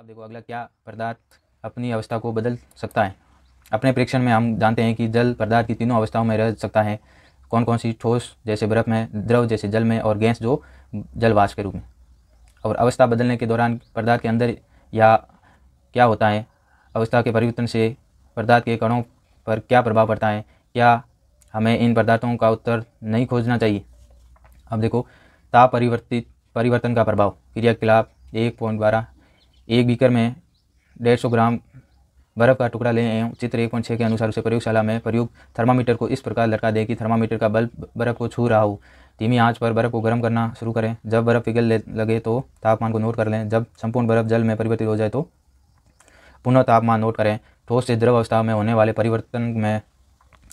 अब देखो अगला क्या पदार्थ अपनी अवस्था को बदल सकता है अपने परीक्षण में हम जानते हैं कि जल पदार्थ की तीनों अवस्थाओं में रह सकता है कौन कौन सी ठोस जैसे बर्फ में द्रव जैसे जल में और गैस जो जलवाष के रूप में और अवस्था बदलने के दौरान पदार्थ के अंदर या क्या होता है अवस्था के परिवर्तन से पदार्थ के कणों पर क्या प्रभाव पड़ता है क्या हमें इन पदार्थों का उत्तर नहीं खोजना चाहिए अब देखो ताप परिवर्तित परिवर्तन का प्रभाव क्रियाकलाप एक पॉइंट बारह एक बीकर में डेढ़ सौ ग्राम बर्फ़ का टुकड़ा लें एवं चित्र एक पॉइंट छः के अनुसार उसे प्रयोगशाला में प्रयुक्त थर्मामीटर को इस प्रकार लटका दें कि थर्मामीटर का बल्ब बर्फ़ को छू रहा हो धीमी आंच पर बर्फ़ को गर्म करना शुरू करें जब बर्फ़ पिघल लगे तो तापमान को नोट कर लें जब संपूर्ण बर्फ़ जल में परिवर्तित हो जाए तो पुनः तापमान नोट करें ठोस से द्रव अवस्था में होने वाले परिवर्तन में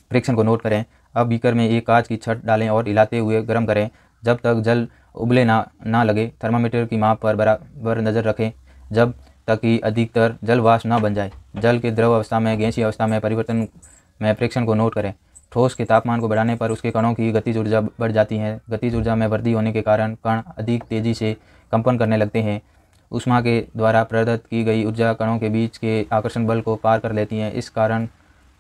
परीक्षण को नोट करें अब बीकर में एक कांच की छत डालें और हिलाते हुए गर्म करें जब तक जल उबले ना ना लगे थर्मामीटर की माप पर बराबर नज़र रखें जब तक कि अधिकतर जलवाष्प न बन जाए जल के द्रव अवस्था में गैसीय अवस्था में परिवर्तन में प्रेक्षण को नोट करें ठोस के तापमान को बढ़ाने पर उसके कणों की गतिज ऊर्जा बढ़ जाती है गतिज ऊर्जा में वृद्धि होने के कारण कण अधिक तेजी से कंपन करने लगते हैं उष्मा के द्वारा प्रदत्त की गई ऊर्जा कणों के बीच के आकर्षण बल को पार कर लेती है इस कारण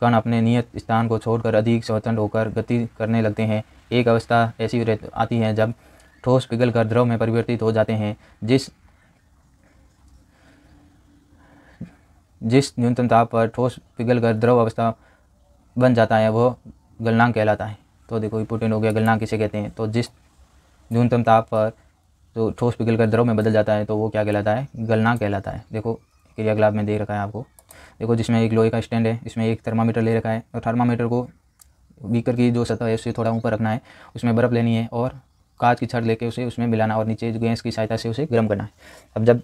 कण अपने नियत स्थान को छोड़कर अधिक स्वतंत्र होकर गति करने लगते हैं एक अवस्था ऐसी आती है जब ठोस पिघल कर द्रव में परिवर्तित हो जाते हैं जिस जिस न्यूनतम ताप पर ठोस पिघल कर द्रव अवस्था बन जाता है वह गलनांक कहलाता है तो देखो इम्पोर्टेंट हो गया गलनांक किसे कहते हैं तो जिस न्यूनतम ताप पर जो ठोस पिघल कर द्रव में बदल जाता है तो वो क्या कहलाता है गलनांक कहलाता है देखो क्रियाकलाप में दे रखा है आपको देखो जिसमें एक लोहे का स्टैंड है इसमें एक थर्मामीटर ले रखा है और तो थर्मामीटर को बीकर की जो सतह है उससे थोड़ा ऊपर रखना है उसमें बर्फ़ लेनी है और कांच की छड़ लेके उसे उसमें मिलाना और नीचे गैस की सहायता से उसे गर्म करना है अब जब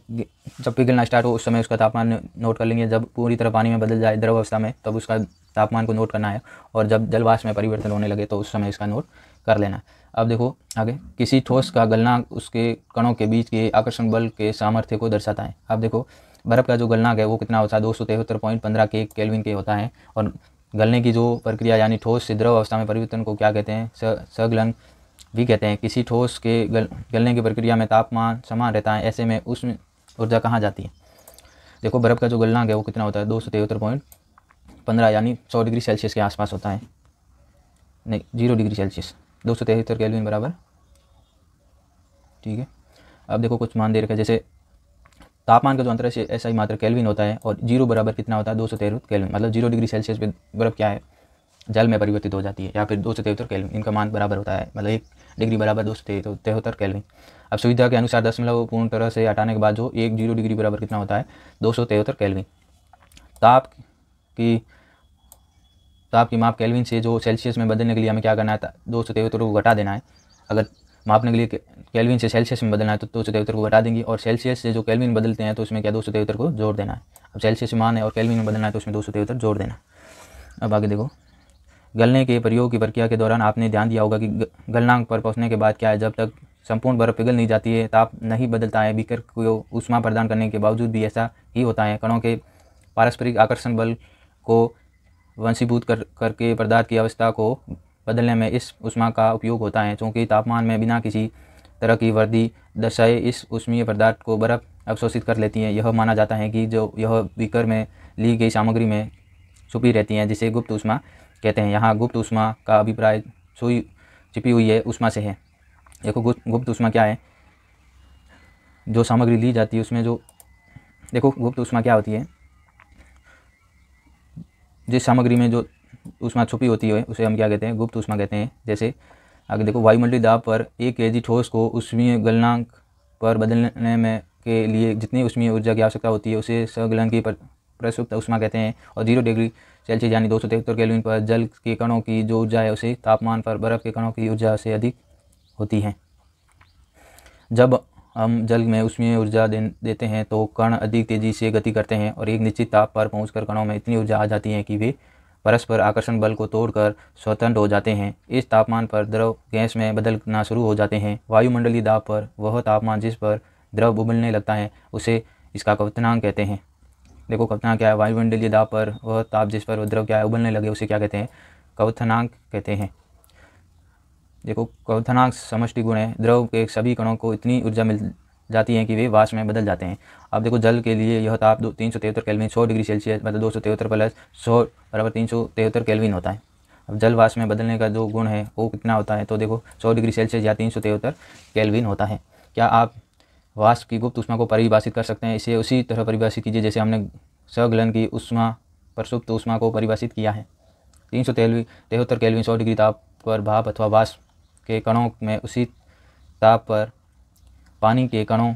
जब पिघलना स्टार्ट हो उस समय उसका तापमान नोट कर लेंगे जब पूरी तरह पानी में बदल जाए द्रव अवस्था में तब उसका तापमान को नोट करना है और जब जलवाष्प में परिवर्तन होने लगे तो उस समय इसका नोट कर लेना है अब देखो आगे किसी ठोस का गलना उसके कणों के बीच के आकर्षण बल के सामर्थ्य को दर्शाता है अब देखो बर्फ़ का जो गलनाक है वो कितना होता है दो सौ तिहत्तर पॉइंट पंद्रह के केल्विन के होता है और गलने की जो प्रक्रिया यानी ठोस से द्रव अवस्था में परिवर्तन को क्या कहते हैं सगलन भी कहते हैं किसी ठोस के गल गलने की प्रक्रिया में तापमान समान रहता है ऐसे में उसमें ऊर्जा कहाँ जाती है देखो बर्फ़ का जो गलनाक है वो कितना होता है दो सौ तिहत्तर पॉइंट पंद्रह यानी सौ डिग्री सेल्सियस के आसपास होता है नहीं जीरो डिग्री सेल्सियस दो सौ तिहत्तर कैलविन बराबर ठीक है अब देखो कुछ मान दे रखा है जैसे तापमान का जो अंतर है ऐसा ही मात्र कैलविन होता है और जीरो बराबर कितना होता है दो सौ तेरह कैलविन मतलब जीरो डिग्री सेल्सियस पे बर्फ़ क्या है जल में परिवर्तित हो जाती है या फिर दो सौ तिहत्तर केल्विन इनका मान बराबर होता है मतलब एक डिग्री बराबर दो सौ तिहत्तर तो कैलवी अब सुविधा के अनुसार दशमलव पूर्ण तरह से हटाने के बाद जो एक जीरो डिग्री बराबर कितना होता है दो सौ तिहत्तर केल्विन ताप की ताप की माप कैलविन से जो सेल्सियस में बदलने के लिए हमें क्या करना है दो सौ तिहत्तर को घटा देना है अगर मापने के लिए कैलविन से सेल्सियस में बदलना है तो दो सौ तिहत्तर को घटा देंगे और सेल्सियस से जो कैलविन बदलते हैं तो उसमें क्या दो सौ तिहत्तर को जोड़ देना है अब सेल्सियस मान है और कैलविन में बदलना है तो उसमें दो सौ तिहत्तर जोड़ देना अब आगे देखो गलने के प्रयोग की प्रक्रिया के दौरान आपने ध्यान दिया होगा कि गलनांक पर पहुंचने के बाद क्या है जब तक संपूर्ण बर्फ़ पिघल नहीं जाती है ताप नहीं बदलता है बीकर को ऊष्मा प्रदान करने के बावजूद भी ऐसा ही होता है कणों के पारस्परिक आकर्षण बल को वंशीभूत कर करके पदार्थ की अवस्था को बदलने में इस उष्मा का उपयोग होता है चूँकि तापमान में बिना किसी तरह की वर्दी दशाएँ इस ऊष्मीय पदार्थ को बर्फ़ अवशोषित कर लेती है यह माना जाता है कि जो यह बीकर में ली गई सामग्री में छुपी रहती हैं जिसे गुप्त ऊष्मा कहते हैं यहाँ गुप्त उष्मा का अभिप्राय सुई छिपी हुई है उषमा से है देखो गुप्त उष्मा क्या है जो सामग्री ली जाती है उसमें जो देखो गुप्त उष्मा क्या होती है जिस सामग्री में जो उष्मा छुपी होती है उसे हम क्या कहते हैं गुप्त उष्मा कहते हैं जैसे आगे देखो वायुमंडली दाब पर एक के ठोस को उष्मीय गलनांक पर बदलने में के लिए जितनी उष्मीय ऊर्जा की आवश्यकता होती है उसे सगलन की पर प्रसुप्त उष्मा कहते हैं और जीरो डिग्री सेल्सियस यानी दो सौ तिहत्तर केल्विन पर जल के कणों की जो ऊर्जा है उसे तापमान पर बर्फ़ के कणों की ऊर्जा से अधिक होती है जब हम जल में उष्मीय ऊर्जा दे, देते हैं तो कण अधिक तेज़ी से गति करते हैं और एक निश्चित ताप पर पहुंचकर कणों में इतनी ऊर्जा आ जाती है कि वे परस्पर आकर्षण बल को तोड़कर स्वतंत्र हो जाते हैं इस तापमान पर द्रव गैस में बदलना शुरू हो जाते हैं वायुमंडलीय दाब पर वह तापमान जिस पर द्रव उबलने लगता है उसे इसका कवतनांग कहते हैं देखो कथना क्या है वायुमंडलीय दाब पर वह ताप जिस पर द्रव क्या है उबलने लगे उसे क्या कहते हैं कवथनांक कहते हैं देखो कवथनांक समष्टि गुण है द्रव के सभी कणों को इतनी ऊर्जा मिल जाती है कि वे वाष्प में बदल जाते हैं अब देखो जल के लिए यह ताप दो तीन सौ तिहत्तर कैलविन सौ डिग्री सेल्सियस मतलब दो सौ तिहत्तर प्लस सौ बराबर तीन सौ तिहत्तर कैलविन होता है अब जल वाष्प में बदलने का जो गुण है वो कितना होता है तो देखो सौ डिग्री सेल्सियस या तीन सौ तिहत्तर कैलविन होता है क्या आप वाष्प की गुप्त उष्मा को परिभाषित कर सकते हैं इसे उसी तरह परिभाषित कीजिए जैसे हमने सगलन की उष्मा पर सुप्त उष्मा को परिभाषित किया है तीन सौ तेलवी तिहत्तर केलवी सौ डिग्री ताप पर भाप अथवा वाष्प के कणों में उसी ताप पर पानी के कणों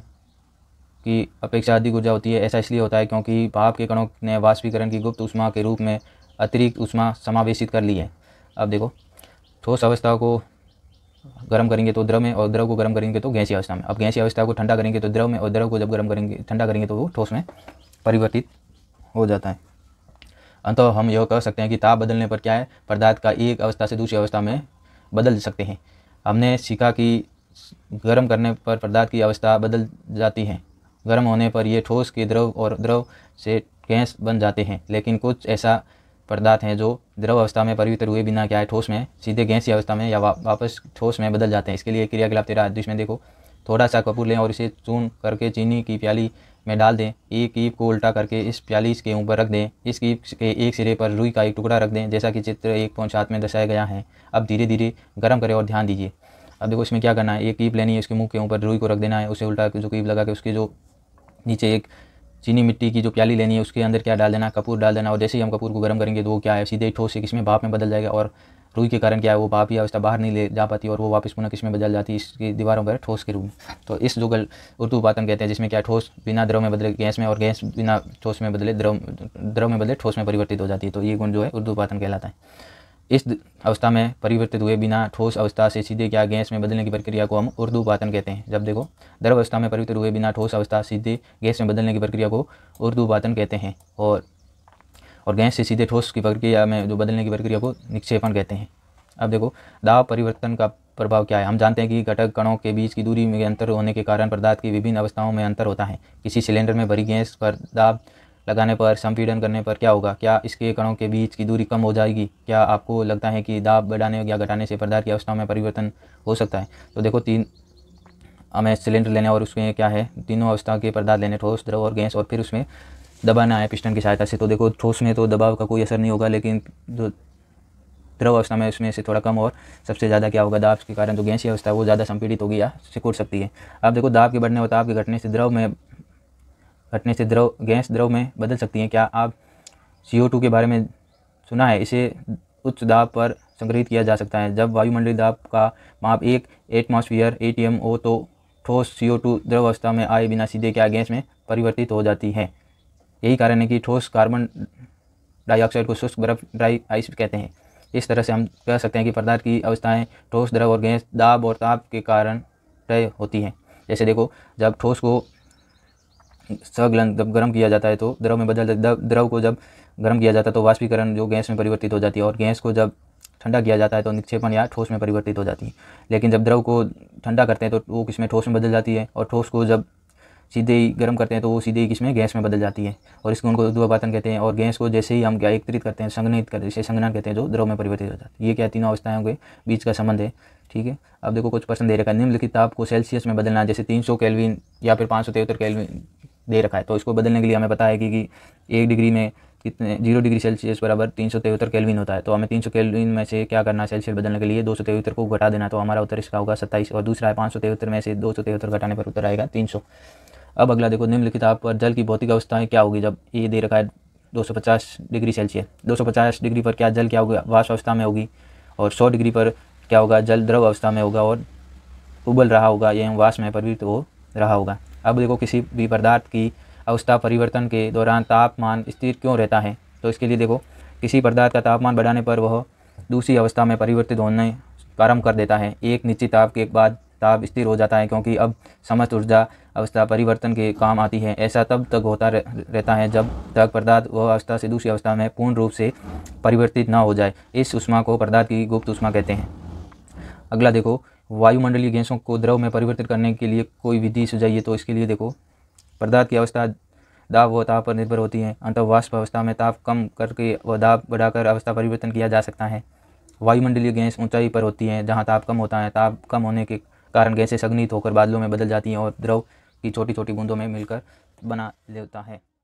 की अपेक्षा अधिक ऊर्जा होती है ऐसा इसलिए होता है क्योंकि भाप के कणों ने वाष्पीकरण की गुप्त उष्मा के रूप में अतिरिक्त उष्मा समावेशित कर ली है अब देखो ठोस अवस्था को गर्म करेंगे तो द्रव में और द्रव को गर्म करेंगे तो गैसीय अवस्था में अब गैसीय अवस्था को ठंडा करेंगे तो द्रव में और द्रव को जब गर्म करेंगे ठंडा करेंगे तो वो ठोस में परिवर्तित हो जाता है अंत हम यह कह सकते हैं कि ताप बदलने पर क्या है पदार्थ का एक अवस्था से दूसरी अवस्था में बदल सकते हैं हमने सीखा कि गर्म करने पर पदार्थ की अवस्था बदल जाती है गर्म होने पर ये ठोस के द्रव और द्रव से गैस बन जाते हैं लेकिन कुछ ऐसा पदार्थ हैं जो द्रव अवस्था में परिवर्तित हुए बिना क्या है ठोस में सीधे गैसीय अवस्था में या वा, वापस ठोस में बदल जाते हैं इसके लिए क्रियाकलाप तेरा जिसमें में देखो थोड़ा सा कपूर लें और इसे चून करके चीनी की प्याली में डाल दें एक कीप को उल्टा करके इस प्याली के ऊपर रख दें इस कीप के एक सिरे पर रुई का एक टुकड़ा रख दें जैसा कि चित्र एक पौन सात में दर्शाया गया है अब धीरे धीरे गर्म करें और ध्यान दीजिए अब देखो इसमें क्या करना है एक कीप लेनी है उसके मुँह के ऊपर रुई को रख देना है उसे उल्टा जो कीप लगा के उसके जो नीचे एक चीनी मिट्टी की जो प्याली लेनी है उसके अंदर क्या डाल देना कपूर डाल देना और जैसे ही हम कपूर को गर्म करेंगे तो वो क्या है सीधे ठोस से किसमें भाप में बदल जाएगा और रूई के कारण क्या है वो भाप या उसका बाहर नहीं ले जा पाती और वो वापस पुनः किसमें बदल जाती है इसकी दीवारों पर ठोस के रूप में तो इस गल उर्दू पातन कहते हैं जिसमें क्या ठोस बिना द्रव में बदले गैस में और गैस बिना ठोस में बदले द्रव द्रव में बदले ठोस में परिवर्तित हो जाती है तो ये गुण जो है उर्दू पातन कहलाता है इस अवस्था में परिवर्तित हुए बिना ठोस अवस्था से सीधे क्या गैस में बदलने की प्रक्रिया को हम उर्दू उपातन कहते हैं जब देखो द्रव अवस्था में परिवर्तित हुए बिना ठोस अवस्था सीधे गैस में बदलने की प्रक्रिया को उर्दू उपातन कहते हैं और और गैस से सीधे ठोस की प्रक्रिया में जो बदलने की प्रक्रिया को निक्षेपण कहते हैं अब देखो दाव परिवर्तन का प्रभाव क्या है हम जानते हैं कि घटक कणों के बीच की दूरी में अंतर होने के कारण पदार्थ की विभिन्न अवस्थाओं में अंतर होता है किसी सिलेंडर में भरी गैस पर दाब लगाने पर संपीड़न करने पर क्या होगा क्या इसके कणों के बीच की दूरी कम हो जाएगी क्या आपको लगता है कि दाब बढ़ाने या घटाने से पदार्थ की अवस्थाओं में परिवर्तन हो सकता है तो देखो तीन हमें सिलेंडर लेने और उसमें क्या है तीनों अवस्थाओं के पदार्थ लेने ठोस द्रव और गैस और फिर उसमें दबाना है पिस्टन की सहायता से तो देखो ठोस में तो दबाव का कोई असर नहीं होगा लेकिन जो द्रव अवस्था में उसमें से थोड़ा कम और सबसे ज़्यादा क्या होगा दाब के कारण जो गैसी अवस्था है वो ज़्यादा संपीड़ित होगी या सिकुड़ सकती है आप देखो दाब के बढ़ने और ताप के घटने से द्रव में घटने से द्रव गैस द्रव में बदल सकती हैं क्या आप सी के बारे में सुना है इसे उच्च दाब पर संग्रहित किया जा सकता है जब वायुमंडलीय दाब का माप एक एटमॉस्फेयर ए टी हो तो ठोस सी ओ टू द्रव अवस्था में आए बिना सीधे क्या गैस में परिवर्तित हो जाती है यही कारण है कि ठोस कार्बन डाइऑक्साइड को शुष्क बर्फ ड्राई आइस कहते हैं इस तरह से हम कह सकते हैं कि पदार्थ की अवस्थाएं ठोस द्रव और गैस दाब और ताप के कारण तय होती हैं जैसे देखो जब ठोस को सगलन जब गर्म किया जाता है तो द्रव में बदल द्रव को जब गर्म किया जाता है तो वाष्पीकरण जो गैस में परिवर्तित हो जाती है और गैस को जब ठंडा किया जाता है तो निक्षेपण या ठोस में परिवर्तित हो जाती है लेकिन जब द्रव को ठंडा करते हैं तो वो किसमें ठोस में बदल जाती है और ठोस को जब सीधे ही गर्म करते हैं तो वो सीधे ही किसमें गैस में बदल जाती है और इसको उनको उद्वापातन कहते हैं और गैस को जैसे ही हम क्या एकत्रित करते हैं संघनित करते हैं संघनन कहते हैं जो द्रव में परिवर्तित हो जाती है ये क्या तीनों अवस्थाएं होंगे बीच का संबंध है ठीक है अब देखो कुछ प्रश्न दे रखा है निम्नलिखित ताप को सेल्सियस में बदलना जैसे तीन सौ कैलविन या फिर पाँच सौ तिहत्तर कैलविन दे रखा है तो इसको बदलने के लिए हमें पता है कि, कि एक डिग्री में कितने जीरो डिग्री सेल्सियस बराबर तीन सौ तिहत्तर केलविन होता है तो हमें तीन सौ केलविन में से क्या करना है सेल्सियस बदलने के लिए दो सौ तिहत्तर को घटा देना तो हमारा उत्तर इसका होगा सत्ताईस और दूसरा है पाँच सौ तेहत्तर में से दो सौ तिहत्तर घटाने पर उत्तर आएगा तीन सौ अब अगला देखो निम्नलिखित आप पर जल की भौतिक अवस्थाएं क्या होगी जब ये दे रखा है दो सौ पचास डिग्री सेल्सियस दो सौ पचास डिग्री पर क्या जल क्या होगा वाष्प अवस्था में होगी और सौ डिग्री पर क्या होगा जल द्रव अवस्था में होगा और उबल रहा होगा या वाष्प में परिवर्तित हो रहा होगा अब देखो किसी भी पदार्थ की अवस्था परिवर्तन के दौरान तापमान स्थिर क्यों रहता है तो इसके लिए देखो किसी पदार्थ का तापमान बढ़ाने पर वह दूसरी अवस्था में परिवर्तित होने प्रारंभ कर देता है एक निश्चित ताप के बाद ताप स्थिर हो जाता है क्योंकि अब समस्त ऊर्जा अवस्था परिवर्तन के काम आती है ऐसा तब तक होता रहता है जब तक पदार्थ वह अवस्था से दूसरी अवस्था में पूर्ण रूप से परिवर्तित ना हो जाए इस उष्मा को पदार्थ की गुप्त उष्मा कहते हैं अगला देखो वायुमंडलीय गैसों को द्रव में परिवर्तित करने के लिए कोई विधि सुझाइए तो इसके लिए देखो पदार्थ की अवस्था दाब व ताप पर निर्भर होती है अंत वाष्प अवस्था में ताप कम करके व दाब बढ़ाकर अवस्था परिवर्तन किया जा सकता है वायुमंडलीय गैस ऊंचाई पर होती है जहाँ ताप कम होता है ताप कम होने के कारण गैसें सघनित होकर बादलों में बदल जाती हैं और द्रव की छोटी छोटी बूंदों में मिलकर बना लेता है